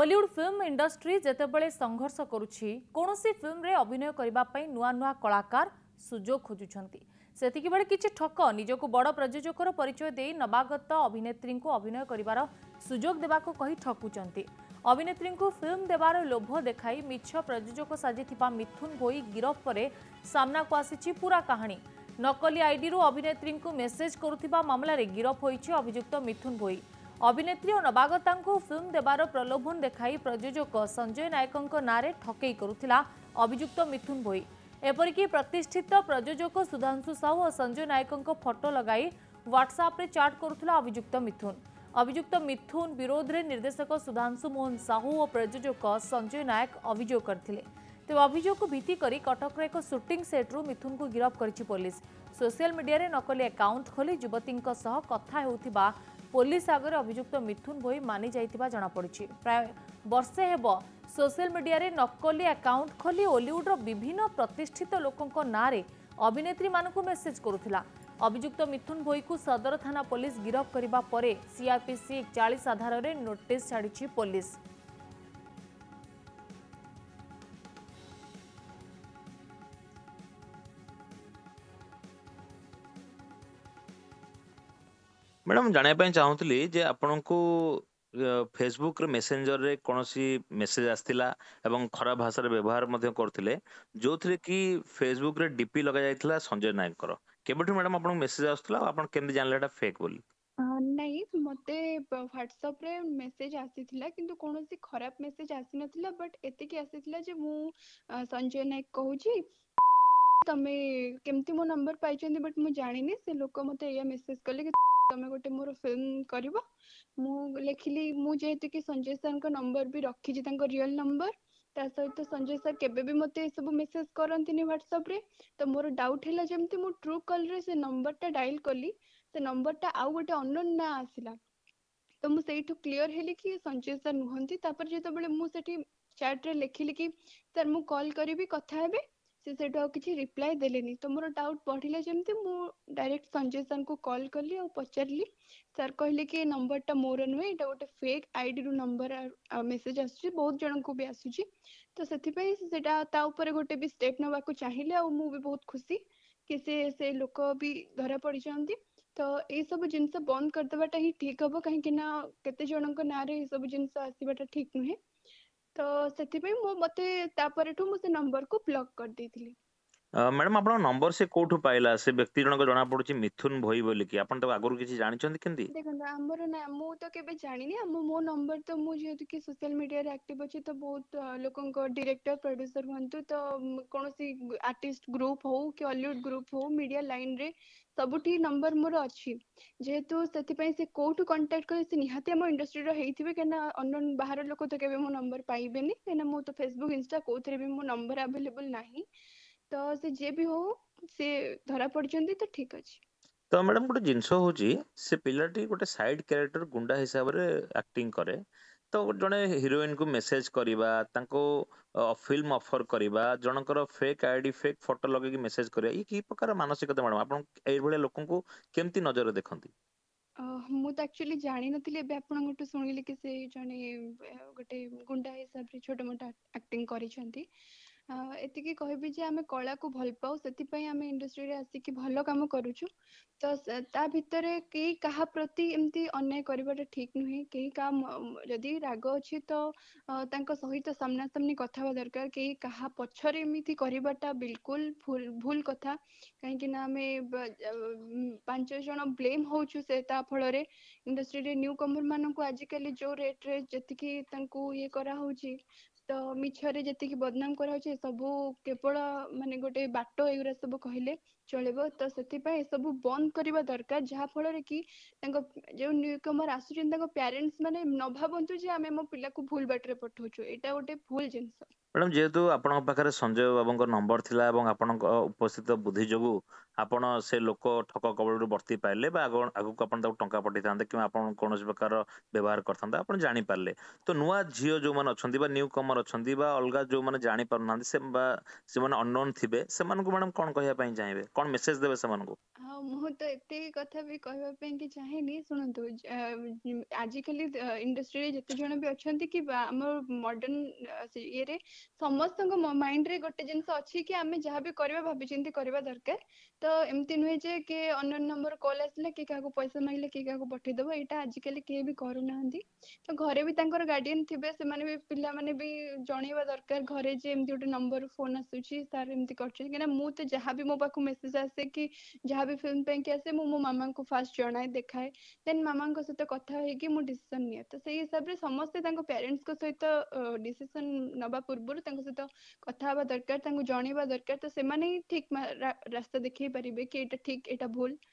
Ollywood film industry ଯେତେବେଳେ ସଂଘର୍ଷ କରୁଛି କୌଣସି ଫିଲ୍ମରେ ଅଭିନୟ କରିବା ପାଇଁ ନୂଆ ନୂଆ କଳାକାର ସୁଯୋଗ ଖୋଜୁଛନ୍ତି ସେତିକିବେଳେ କିଛି ଠକ ନିଜକୁ ବଡ଼ ପ୍ରଯୋଜକର ପରିଚୟ ଦେଇ ନବାଗତ ଅଭିନେତ୍ରୀଙ୍କୁ ଅଭିନୟ କରିବାର ସୁଯୋଗ ଦେବାକୁ କହି ଠକୁଛନ୍ତି ଅଭିନେତ୍ରୀଙ୍କୁ ଫିଲ୍ମ ଦେବାର ଲୋଭ ଦେଖାଇ ମିଛ ପ୍ରଯୋଜକ ସାଜିଥିବା ମିଥୁନ ଭୋଇ ଗିରଫ ପରେ ସାମ୍ନାକୁ ଆସିଛି ପୁରା କାହାଣୀ ନକଲି ଆଇଡିରୁ ଅଭିନେତ୍ରୀଙ୍କୁ ମେସେଜ କରୁଥିବା ମାମଲାରେ ଗିରଫ ହୋଇଛି ଅଭିଯୁକ୍ତ ମିଥୁନ ଭୋଇ अभिनेत्री नवागताको फिल्म दबार प्रलोभन देखाई प्रयोजक सञ्जय नायकको नाँडे ठकै गरुला अभियुक्त मिथुन भोइ एपरिक प्रतिष्ठित प्रयोजक सुधांशु साहू साहु सञ्जय नायकको फटो लगा ह्वाट्सअप चाट गर्ुला अभियुक्त मिथुन अभियुक्त मिथुन विरोध विरोधले निर्देशक सुधांशु मोहन साहू साहु प्रयोजक सञ्जय नायक अभियोग गरि भित्ति कटकर एक सुटिङ सेट्रु मिथुनको गिरफ्लिस सोसिया मिडले नकली आकाउन्ट खोलिङको सह कथा ପୋଲିସ ଆଗରେ ଅଭିଯୁକ୍ତ ମିଥୁନ ଭୋଇ ମାନି ଯାଇଥିବା ଜଣାପଡ଼ିଛି ପ୍ରାୟ ବର୍ଷେ ହେବ ସୋସିଆଲ ମିଡିଆରେ ନକଲି ଆକାଉଣ୍ଟ ଖୋଲି ଓଲିଉଡ୍ର ବିଭିନ୍ନ ପ୍ରତିଷ୍ଠିତ ଲୋକଙ୍କ ନାଁରେ ଅଭିନେତ୍ରୀମାନଙ୍କୁ ମେସେଜ କରୁଥିଲା ଅଭିଯୁକ୍ତ ମିଥୁନ ଭୋଇକୁ ସଦର ଥାନା ପୋଲିସ ଗିରଫ କରିବା ପରେ ସିଆର୍ପିସି ଚାଳିଶ ଆଧାରରେ ନୋଟିସ୍ ଛାଡ଼ିଛି ପୋଲିସ ମ୍ୟାଡ଼ାମ ଜାଣିବା ପାଇଁ ଚାହୁଁଥିଲି ଯେ ଆପଣଙ୍କୁ ଅ, Facebook ର Messenger ରେ କୌଣସି ମେସେଜ ଆସିଥିଲା ଏବଂ ଖରାପ ଭାଷାର ବ୍ୟବହାର ମଧ୍ୟ କରୁଥିଲେ ଯୋଉଥିରେ କି Facebook ରେ ଡିପି ଲଗାଯାଇଥିଲା ସଞ୍ଜୟ ନାୟକଙ୍କର କେବେଠୁ ମ୍ୟାଡ଼ାମ ଆପଣଙ୍କୁ ମେସେଜ ଆସୁଥିଲା ଆଉ ଆପଣ କେମିତି ଜାଣିଲେ ଏଟା ଫେକ୍ ବୋଲି ଅ, ନାଇଁ ମୋତେ ବ- WhatsApp ରେ ମେସେଜ ଆସିଥିଲା କିନ୍ତୁ କୌଣସି ଖରାପ ମେସେଜ ଆସିନଥିଲା ବଟ୍ ଏତିକି ଆସିଥିଲା ଯେ ମୁଁ ଅ, ସଞ୍ଜୟ ନାୟକ କହୁଛି ତମେ କେମିତି ମୋ ନମ୍ବର ପାଇଛନ୍ତି ବଟ୍ ମୁଁ ଜାଣିନି ସେ ଲୋକ ମୋତେ ଏଇଆ ମେସେଜ କଲେ କି ତମେ ଗୋଟେ ମୋର ଫିଲ୍ମ କରିବ ମୁଁ ଲେଖିଲି ମୁଁ ଯେହେତୁ କି ସଞ୍ଜୟ ସାର୍ଙ୍କ ନମ୍ବର ବି ରଖିଛି ତାଙ୍କ ରିଅଲ ନମ୍ବର ତା ସହିତ ସଞ୍ଜୟ ସାର୍ କେବେ ବି ମୋତେ ଏସବୁ ମେସେଜ କରନ୍ତିନି ହ୍ୱାଟ୍ସଆପ୍ରେ ତ ମୋର ଡାଉଟ୍ ହେଲା ଯେମିତି ମୁଁ ଟ୍ରୁ କଲ୍ରେ ସେ ନମ୍ବରଟା ଡାଇଲ୍ କଲି ସେ ନମ୍ବରଟା ଆଉ ଗୋଟେ ଅନୋନ୍ ନାଁ ଆସିଲା ତ ମୁଁ ସେଇଠୁ କ୍ଲିଅର ହେଲି କି ସଞ୍ଜୟ ସାର୍ ନୁହନ୍ତି ତାପରେ ଯେତେବେଳେ ମୁଁ ସେଠି ଚାଟ୍ରେ ଲେଖିଲି କି ସାର୍ ମୁଁ କଲ୍ କରିବି କଥା ହେବି ᱥᱮᱴᱟও কিছি রিপ্লাই දෙલે নি তো মৰ ডাউট পঢ়িলে যেমতে মু ডাইৰেক্ট সঞ্জেশন কো কল কৰিল আৰু পচাৰলি স্যার ক'লে কি নম্বৰটা মৰন মে এটা গটে ফেক আইডীৰ নম্বৰ আৰু মেছেজ আছজি বহুত জনকো বি আছজি তো সতিপই সেটা তা ওপৰে গটে বি ষ্টেট নবা কো চাহিলে আৰু মু বি বহুত খুশি কি সে সে লোকক বি ধৰা পৰি যান্তি তো এই সব জিনছ বন্ধ কৰ দেবাটাই ঠিক হব কাহে কি না কতে জনকো না ৰে এই সব জিনছ আছিবাটাই ঠিক নহৈ ତ ସେଥିପାଇଁ ମୁଁ ମତେ ତାପରଠୁ ମୁଁ ସେ number କୁ block କରିଦେଇଥିଲି ମ୍ୟାଡ଼ାମ ଆପଣଙ୍କ ନମ୍ବର ସେ କୋଉଠୁ ପାଇଲା ସେ ବ୍ୟକ୍ତି ଜଣକ ଜଣା ପଡୁଛି ମିଥୁନ ଭୋଇ ବୋଲିକି ଆପଣ ତାକୁ ଆଗରୁ କିଛି ଜାଣିଛନ୍ତି କେମିତି ଦେଖନ୍ତୁ ଆମର ନା ମୁଁ ତ କେବେ ଜାଣିନି ଆମ ମୋ ନମ୍ବର ତ ମୁଁ ଯେହେତୁ କି ସୋସିଆଲ ମିଡିଆରେ ଆକ୍ଟିଭ ଅଛି ତ ବହୁତ ଲୋକଙ୍କ ଡିରେକ୍ଟର ପ୍ରଡ୍ୟୁସର ହୁଅନ୍ତୁ ତ କୌଣସି ଆର୍ଟିଷ୍ଟ ଗ୍ରୁପ ହଉ କି ଅଲିଉଡ ଗ୍ରୁପ ହଉ ମିଡିଆ ଲାଇନରେ ସବୁଠି ନମ୍ବର ମୋର ଅଛି ଯେହେତୁ ସେଥିପାଇଁ ସେ କୋଉଠୁ କଣ୍ଟାକ୍ଟ କଲେ ସେ ନିହାତି ଆମ ଇଣ୍ଡଷ୍ଟ୍ରିର ହେଇଥିବେ କାହିଁକିନା ଅନ୍ୟ ବାହାର ଲୋକ ତ କେବେ ମୋ ନମ୍ବର ପାଇବେନି କାହିଁକିନା ମୁଁ ତ ଫେସବୁକ୍ ଇନଷ୍ଟା କୋଉଥିରେ ବି ମୋ ନମ୍ବର ଆଭେଲେବଲ ନାହିଁ ତ ସେ ଯିଏ ବି ହଉ ସେ ଧରା ପଡିଛନ୍ତି ତ ଠିକ ଅଛି ତ ମ୍ୟାଡାମ ଗୋଟେ ଜିନିଷ ହଉଛି ସେ ପିଲାଟି ଗୋଟେ ସାଇଡ କ୍ୟାରେକ୍ଟର ଗୁଣ୍ଡା ହିସାବରେ ଆକ୍ଟିଂ କରେ ତ ଜଣେ ହିରୋଇନକୁ ମେସେଜ କରିବା ତାଙ୍କୁ ଫିଲ୍ମ ଅଫର କରିବା ଜଣଙ୍କର ଫେକ୍ ଆଇଡି ଫେକ୍ ଫଟୋ ଲଗେଇକି ମେସେଜ କରିବା ଇଏ କି ପ୍ରକାର ମାନସିକତା ମ୍ୟାଡାମ ଆପଣ ଏଇଭଳିଆ ଲୋକଙ୍କୁ କେମିତି ନଜରରେ ଦେଖନ୍ତି ମୁଁ ତ ଆକ୍ଚୁଆଲି ଜାଣିନଥିଲି ଏବେ ଆପଣଙ୍କଠୁ ଶୁଣିଲି କି ସେ ଜଣେ ଗୋଟେ ଗୁଣ୍ଡା ହିସାବରେ ଛୋଟ ମୋଟ ଆକ୍ଟିଂ କରିଛନ୍ତି ଏତିକି କହିବି ଯେ ଆମେ କଳାକୁ ଭଲ ପାଉ ସେଥିପାଇଁ ଆମେ ଇଣ୍ଡଷ୍ଟ୍ରିରେ ଆସିକି ଭଲ କାମ କରୁଛୁ ତ ତା ଭିତରେ କେହି କାହା ପ୍ରତି ଏମିତି ଅନ୍ୟାୟ କରିବାଟା ଠିକ୍ ନୁହେଁ କେହି କାହା ଯଦି ରାଗ ଅଛି ତ ତାଙ୍କ ସହିତ ସାମ୍ନାସାମ୍ନି କଥା ହେବା ଦରକାର କେହି କାହା ପଛରେ ଏମିତି କରିବାଟା ବିଲକୁଲ ଭୁଲ ଭୁଲ କଥା କାହିଁକି ନା ଆମେ ପାଞ୍ଚ ଜଣ ବ୍ଲେମ୍ ହଉଛୁ ସେ ତା ଫଳରେ ଇଣ୍ଡଷ୍ଟ୍ରିରେ ନ୍ୟୁ କମର ମାନଙ୍କୁ ଆଜିକାଲି ଯୋଉ ରେଟରେ ଯେତିକି ତାଙ୍କୁ ଇଏ କରାହଉଛି ମିଛରେ ଯେତିକି ବଦନାମ କରାହଉଛି ସବୁ କେବଳ ମାନେ ଗୋଟେ ବାଟ ଏଇଗୁଡା ସବୁ କହିଲେ ଚଳିବ ତ ସେଥିପାଇଁ ଏସବୁ ବନ୍ଦ କରିବା ଦରକାର ଯାହା ଫଳରେ କି ତାଙ୍କ ଯୋଉ କମର ଆସୁଛନ୍ତି ତାଙ୍କ parents ମାନେ ନ ଭାବନ୍ତୁ ଯେ ଆମେ ମୋ ପିଲାକୁ ଭୁଲ ବାଟରେ ପଠଉଛୁ ଏଇଟା ଗୋଟେ ଭୁଲ ଜିନିଷ ମ୍ୟାଡାମ ଯେହେତୁ ଆପଣଙ୍କ ପାଖରେ ସଞ୍ଜୟ ବାବୁଙ୍କ ନମ୍ବର ଥିଲା ଏବଂ ଆପଣଙ୍କ ଉପସ୍ଥିତ ବୁଦ୍ଧି ଯୋଗୁଁ ଆପଣ ସେ ଲୋକ ଠକ କବଳରୁ ବର୍ତ୍ତି ପାରିଲେ ବା ଆଗକୁ ଆପଣ ତାକୁ ଟଙ୍କା ପଠେଇଥାନ୍ତେ କିମ୍ବା ଆପଣ କୌଣସି ପ୍ରକାର ବ୍ୟବହାର କରିଥାନ୍ତେ ଆପଣ ଜାଣିପାରିଲେ ତ ନୂଆ ଝିଅ ଯେଉଁମାନେ ଅଛନ୍ତି ବା ନ୍ୟୁ କମର ଅଛନ୍ତି ବା ଅଲଗା ଯେଉଁମାନେ ଜାଣିପାରୁନାହାନ୍ତି ସେ ବା ସେମାନେ ଅନନୋନ୍ ଥିବେ ସେମାନଙ୍କୁ ମ୍ୟାଡାମ କ'ଣ କହିବା ପାଇଁ ଚାହିଁବେ କଣ ମେସେଜ ଦେବେ ସେମାନଙ୍କୁ ହଁ ମୁଁ ତ ଏତିକି କଥା ବି କହିବା ପାଇଁ କି ଚାହେଁନି ଶୁଣନ୍ତୁ ଆଜିକାଲି ଇଣ୍ଡଷ୍ଟ୍ରିରେ ଯେତେ ଜଣ ବି ଅଛନ୍ତି କି ଆମ ମଡର୍ନ ଇଏରେ ସମସ୍ତଙ୍କ ମାଇଣ୍ଡରେ ଗୋଟେ ଜିନିଷ ଅଛି କି ଆମେ ଯାହା ବି କରିବା ଭାବିଚିନ୍ତି କରିବା ଦରକାର ତ ଏମିତି ନୁହେଁ ଯେ କିଏ ଅନ୍ୟ ନମ୍ବର କଲ୍ ଆସିଲା କି କାହାକୁ ପଇସା ମାଗିଲେ କି କାହାକୁ ପଠେଇଦବ ଏଇଟା ଆଜିକାଲି କେହି ବି କରୁନାହାନ୍ତି ତ ଘରେ ବି ତାଙ୍କର ଗାର୍ଡିଆନ ଥିବେ ସେମାନେ ବି ପିଲାମାନେ ବି ଜଣେଇବା ଦରକାର ଘରେ ଯେ ଏମିତି ଗୋଟେ ନମ୍ବରରୁ ଫୋନ ଆସୁଛି ସାର୍ ଏମିତି କରୁଛନ୍ତି କାହିଁକିନା ମୁଁ ତ ଯାହା ବି ମୋ ପାଖକୁ ମେସେଜ जैसे कि ଯାହା ବି film ପାଇଁ କି ଆସେ ମୁଁ ମୋ ମାମାଙ୍କୁ first ଜଣାଏ ଦେଖାଏ then ମାମାଙ୍କ ସହିତ କଥା ହେଇକି ମୁଁ decision ନିଏ ତ ସେଇ ହିସାବରେ ସମସ୍ତେ ତାଙ୍କ parents ଙ୍କ ସହିତ decision ନବା ପୂର୍ବରୁ ତାଙ୍କ ସହିତ କଥା ହବା ଦରକାର ତାଙ୍କୁ ଜଣେଇବା ଦରକାର ତ ସେମାନେ ହିଁ ଠିକ ରାସ୍ତା ଦେଖେଇ ପାରିବେ କି ଏଇଟା ଠିକ ଏଇଟା ଭୁଲ